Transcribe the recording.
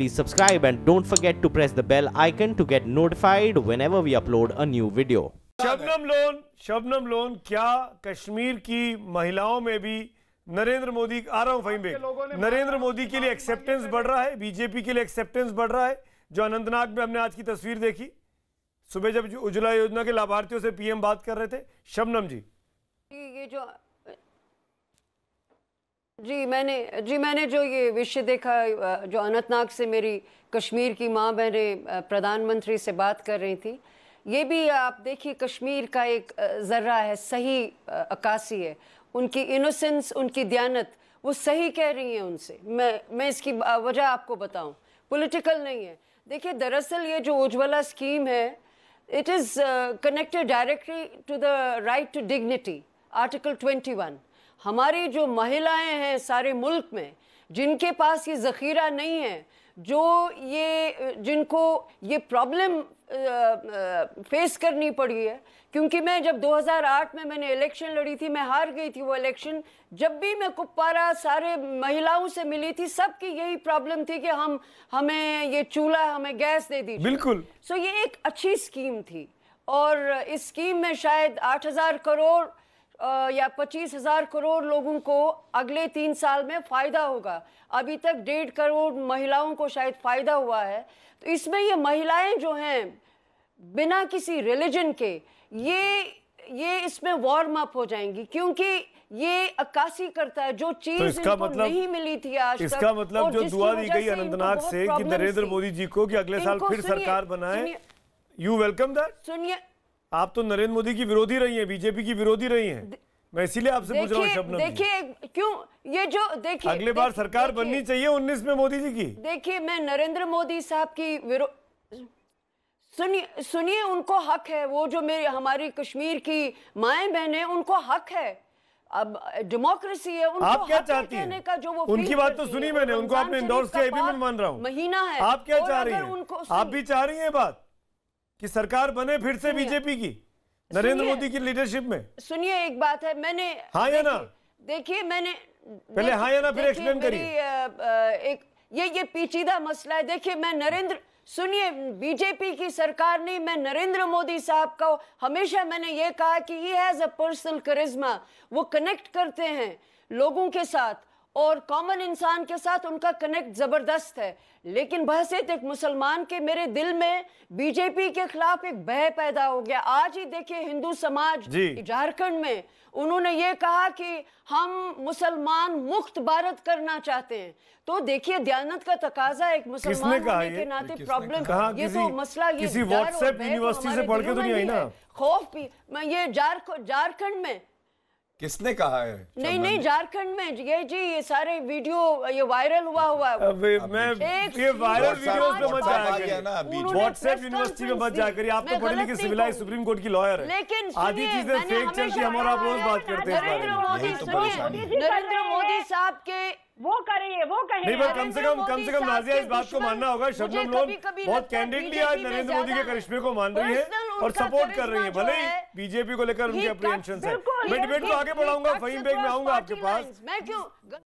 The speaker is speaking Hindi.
please subscribe and don't forget to press the bell icon to get notified whenever we upload a new video. Shabnam Lone Shabnam Lone क्या कश्मीर की महिलाओं में भी नरेंद्र मोदी आ रहा हूं फहीम बेग नरेंद्र मोदी के लिए एक्सेप्टेंस बढ़ रहा है बीजेपी के लिए एक्सेप्टेंस बढ़ रहा है जो अनंतनाग में हमने आज की तस्वीर देखी सुबह जब उज्ज्वला योजना के लाभार्थियों से पीएम बात कर रहे थे शबनम जी ये जो जी मैंने जी मैंने जो ये विषय देखा जो अनंतनाग से मेरी कश्मीर की माँ बहने प्रधानमंत्री से बात कर रही थी ये भी आप देखिए कश्मीर का एक ज़र्रा है सही अकासी है उनकी इनोसेंस उनकी दयानत वो सही कह रही हैं उनसे मैं मैं इसकी वजह आपको बताऊं पॉलिटिकल नहीं है देखिए दरअसल ये जो उज्ज्वला स्कीम है it is connected directly to the right to dignity article twenty one हमारी जो महिलाएं हैं सारे मुल्क में जिनके पास ये ज़ख़ीरा नहीं है जो ये जिनको ये प्रॉब्लम फेस करनी पड़ी है क्योंकि मैं जब 2008 में मैंने इलेक्शन लड़ी थी मैं हार गई थी वो इलेक्शन जब भी मैं कुप्पारा सारे महिलाओं से मिली थी सबकी यही प्रॉब्लम थी कि हम हमें ये चूल्हा हमें गैस दे दी बिल्कुल सो so, ये एक अच्छी स्कीम थी और इस स्कीम में शायद 8000 करोड़ या पच्चीस हजार करोड़ लोगों को अगले तीन साल में फ़ायदा होगा अभी तक डेढ़ करोड़ महिलाओं को शायद फ़ायदा हुआ है तो इसमें ये महिलाएं जो हैं बिना किसी रिलीजन के ये ये इसमें वार्म अप हो जाएंगी क्योंकि ये अक्कासी करता है जो चीज तो इसका मतलब नहीं मिली थी आज इसका मतलब जो दुआ दी गई अनंतनाग से कि नरेंद्र मोदी जी को कि अगले साल फिर सरकार बनाए यू वेलकम दैट सुनिए आप तो नरेंद्र मोदी की विरोधी रही हैं बीजेपी की विरोधी रही हैं मैं इसीलिए आपसे पूछ रहा हूँ देखिए क्यों ये जो देखिए अगले बार सरकार बननी चाहिए उन्नीस में मोदी जी की देखिए मैं नरेंद्र मोदी साहब की विरोध सुनिए सुनिए उनको हक है वो जो मेरी हमारी कश्मीर की माए बहने उनको हक है अब डेमोक्रेसी है उनको आप क्या चाहती हैं का जो वो उनकी बात तो सुनी मैंने उनको आपने इंदौर से मान रहा हूँ महीना है आप क्या चाह रही हैं आप भी चाह रही हैं बात कि सरकार बने फिर से बीजेपी की नरेंद्र मोदी की लीडरशिप में सुनिए एक बात है मैंने हाँ या ना देखिए मैंने पहले हाँ या ना फिर एक्सप्लेन करिए एक ये ये पेचीदा मसला है देखिए मैं नरेंद्र सुनिए बीजेपी की सरकार नहीं मैं नरेंद्र मोदी साहब का हमेशा मैंने ये कहा कि ही हैज़ अ पर्सनल करिश्मा वो कनेक्ट करते हैं लोगों के साथ और कॉमन इंसान के साथ उनका कनेक्ट ज़बरदस्त है लेकिन बहसीत एक मुसलमान के मेरे दिल में बीजेपी के खिलाफ एक भय पैदा हो गया आज ही देखिए हिंदू समाज झारखंड में उन्होंने ये कहा कि हम मुसलमान मुक्त भारत करना चाहते हैं तो देखिए दयानत का तकाजा एक मुसलमान होने के नाते प्रॉब्लम ये तो मसला ये किसी व्हाट्सएप यूनिवर्सिटी तो से पढ़ के तो नहीं आई ना खौफ भी मैं ये झारखंड में किसने कहा है नहीं नहीं झारखंड में ये जी ये सारे वीडियो ये वायरल हुआ हुआ अबे मैं ये वायरल वीडियो पे मत व्हाट्सएप यूनिवर्सिटी में मत जाकर आप तो पढ़े लिखे सिविलाइज सुप्रीम कोर्ट की लॉयर है लेकिन आधी चीजें फेक चलती हम और आप रोज बात करते हैं नरेंद्र तो मोदी साहब के वो करेंगे वो कहेंगे नहीं कम से कम कम से कम नाजिया इस बात को मानना होगा शबनम लोन बहुत कैंडिडली आज नरेंद्र मोदी के करिश्मे को मान रही है और सपोर्ट कर रही है भले ही बीजेपी को लेकर उनके अप्रीहेंशन है मैं डिबेट को आगे बढ़ाऊंगा फहीम बेग में आऊंगा आपके पास मैं क्यों